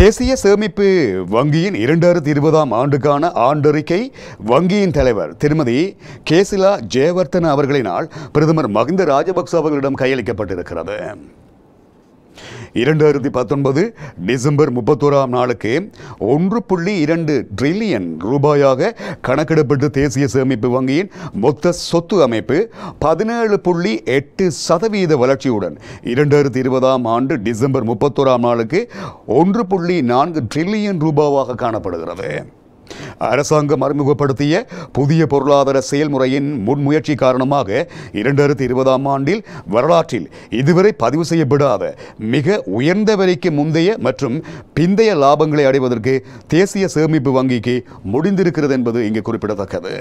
தேசிய சேமிப்பு வங்கியின் இரண்டாயிரத்தி இருபதாம் ஆண்டுக்கான ஆண்டறிக்கை வங்கியின் தலைவர் திருமதி கேசிலா ஜெயவர்த்தன அவர்களினால் பிரதமர் மஹிந்த ராஜபக்ச அவர்களிடம் கையளிக்கப்பட்டிருக்கிறது இரண்டாயிரத்தி பத்தொன்பது டிசம்பர் முப்பத்தோராம் நாளுக்கு ஒன்று புள்ளி இரண்டு ட்ரில்லியன் ரூபாயாக கணக்கிடப்பட்டு தேசிய சேமிப்பு வங்கியின் மொத்த சொத்து அமைப்பு பதினேழு புள்ளி எட்டு சதவீத வளர்ச்சியுடன் இரண்டாயிரத்தி இருபதாம் ஆண்டு டிசம்பர் முப்பத்தோராம் நாளுக்கு ஒன்று புள்ளி நான்கு ட்ரில்லியன் ரூபாவாக காணப்படுகிறது அரசாங்கம் அறிமுகப்படுத்திய புதிய பொருளாதார செயல்முறையின் முன்முயற்சி காரணமாக இரண்டாயிரத்தி இருபதாம் ஆண்டில் வரலாற்றில் இதுவரை பதிவு செய்யப்படாத மிக உயர்ந்த வரைக்கு முந்தைய மற்றும் பிந்தைய லாபங்களை அடைவதற்கு தேசிய சேமிப்பு வங்கிக்கு முடிந்திருக்கிறது என்பது இங்கு குறிப்பிடத்தக்கது